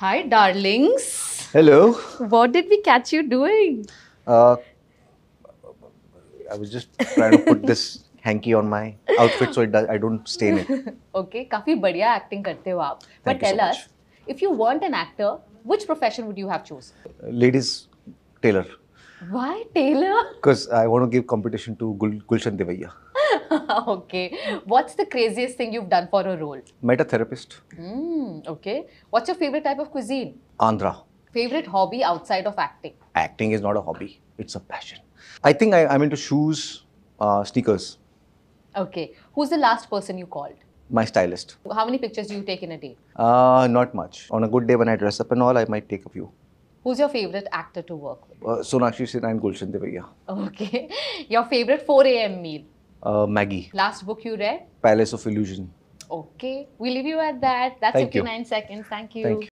Hi, darlings. Hello. What did we catch you doing? Uh, I was just trying to put this hanky on my outfit so it does, I don't stain it. okay, काफी बढ़िया acting करते हो आप. But tell so us, if you weren't an actor, which profession would you have chosen? Ladies, tailor. Why tailor? Because I want to give competition to Gul Gulshan Devaiya. okay. What's the craziest thing you've done for a role? Met a therapist. Mm, okay. What's your favorite type of cuisine? Andhra. Favorite hobby outside of acting? Acting is not a hobby. It's a passion. I think I, am into shoes, uh, sneakers. Okay. Who's the last person you called? My stylist. How many pictures do you take in a day? Uh, not much. On a good day when I dress up and all, I might take a few. Who's your favorite actor to work with? Uh, Sonakshi Sinha and Gulshan Devaya. Okay. Your favorite 4 a.m. meal? uh, Maggie. Last book you read? Palace of Illusion. Okay. We leave you at that. That's Thank 59 you. seconds. Thank you. Thank you.